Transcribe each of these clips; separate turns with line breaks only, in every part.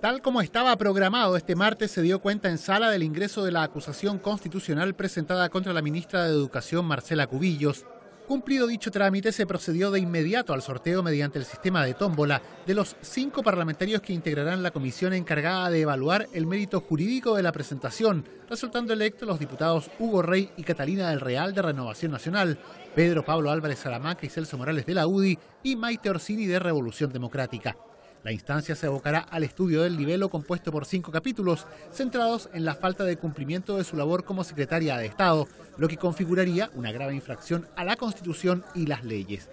Tal como estaba programado, este martes se dio cuenta en sala del ingreso de la acusación constitucional presentada contra la ministra de Educación, Marcela Cubillos. Cumplido dicho trámite, se procedió de inmediato al sorteo mediante el sistema de tómbola de los cinco parlamentarios que integrarán la comisión encargada de evaluar el mérito jurídico de la presentación, resultando electos los diputados Hugo Rey y Catalina del Real de Renovación Nacional, Pedro Pablo Álvarez Salamanca y Celso Morales de la UDI y Maite Orsini de Revolución Democrática. La instancia se abocará al estudio del libelo compuesto por cinco capítulos, centrados en la falta de cumplimiento de su labor como secretaria de Estado, lo que configuraría una grave infracción a la Constitución y las leyes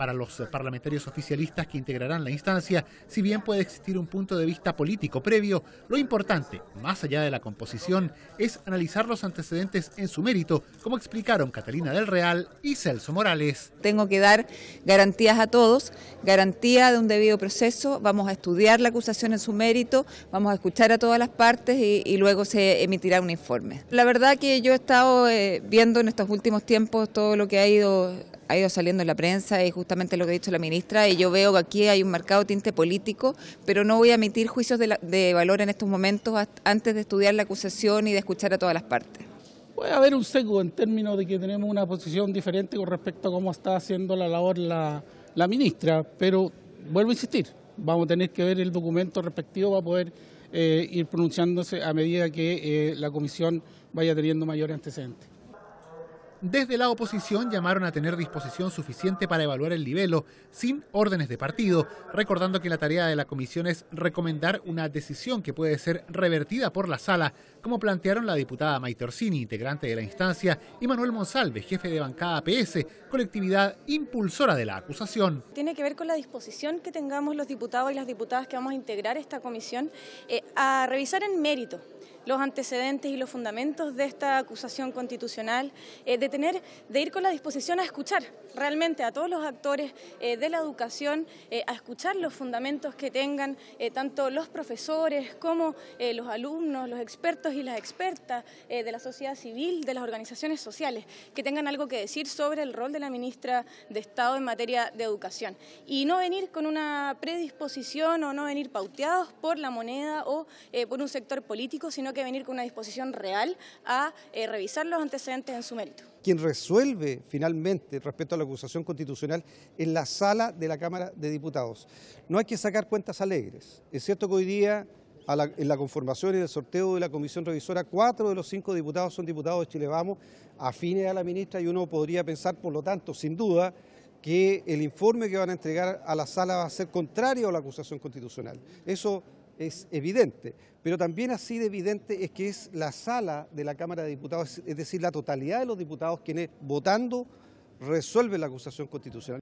para los parlamentarios oficialistas que integrarán la instancia, si bien puede existir un punto de vista político previo, lo importante, más allá de la composición, es analizar los antecedentes en su mérito, como explicaron
Catalina del Real y Celso
Morales.
Tengo que dar garantías a todos, garantía de un debido proceso, vamos a estudiar la acusación en su mérito, vamos a escuchar a todas las partes y, luego se emitirá un informe. La verdad que yo he estado eh, viendo en estos últimos tiempos todo lo que ha ido ha ido saliendo en la prensa y justamente lo que ha dicho la ministra, y yo veo que aquí hay un marcado tinte político, pero no voy a emitir juicios de, valor en estos momentos antes de estudiar la acusación y de escuchar a todas las partes. Puede haber un seco en términos de que
tenemos una posición diferente con respecto a cómo está haciendo la labor la, ministra, pero vuelvo a insistir, vamos a tener que ver el documento respectivo para poder eh, ir pronunciándose
a medida que eh, la comisión vaya teniendo mayores antecedentes desde la oposición llamaron a tener disposición suficiente para evaluar el nivelo, sin órdenes de partido, recordando que la tarea de la comisión es recomendar una decisión que puede ser revertida por la sala, como plantearon la diputada Maite Orsini, integrante de la instancia, y Manuel Monsalve, jefe de bancada PS, colectividad impulsora de la acusación.
Tiene que ver con la disposición que tengamos los diputados y las diputadas que vamos a integrar esta comisión eh, a revisar en mérito los antecedentes y los fundamentos de esta acusación constitucional, eh, de tener, de ir con la disposición a escuchar realmente a todos los actores eh, de la educación, eh, a escuchar los fundamentos que tengan tanto los profesores como los alumnos, los expertos y las expertas de la sociedad civil, de las organizaciones sociales, que tengan algo que decir sobre el rol de la ministra de Estado en materia de educación. Y no venir con una predisposición o no venir pauteados por la moneda o por un sector político, sino que venir con una disposición real a eh, revisar los antecedentes en su mérito.
Quien
resuelve finalmente respecto a la acusación constitucional es la sala de la Cámara de Diputados. No hay que sacar cuentas alegres. Es cierto que hoy día en la conformación y el sorteo de la comisión revisora, cuatro de los cinco diputados son diputados de Chile Vamos, afines a la ministra, y uno podría pensar, por lo tanto, sin duda, que el informe que van a entregar a la sala va a ser contrario a la acusación constitucional. Eso es evidente, pero también así de evidente es que es la sala de la Cámara de Diputados, es decir, la totalidad de los diputados quienes votando resuelven la acusación constitucional.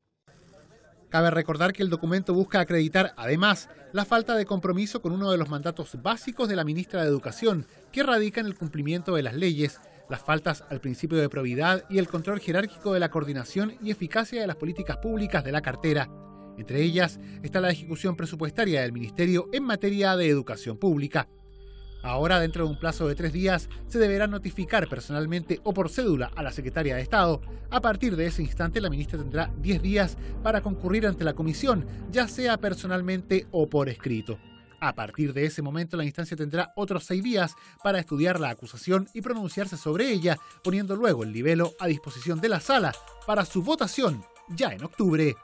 Cabe recordar que el documento busca acreditar, además, la falta de compromiso con uno de los mandatos básicos de la ministra de Educación, que radica en el cumplimiento de las leyes, las faltas al principio de probidad y el control jerárquico de la coordinación y eficacia de las políticas públicas de la cartera. Entre ellas está la ejecución presupuestaria del Ministerio en materia de educación pública. Ahora, dentro de un plazo de tres días, se deberá notificar personalmente o por cédula a la Secretaria de Estado. A partir de ese instante, la ministra tendrá diez días para concurrir ante la comisión, ya sea personalmente o por escrito. A partir de ese momento, la instancia tendrá otros seis días para estudiar la acusación y pronunciarse sobre ella, poniendo luego el libelo a disposición de la sala para su votación ya en octubre.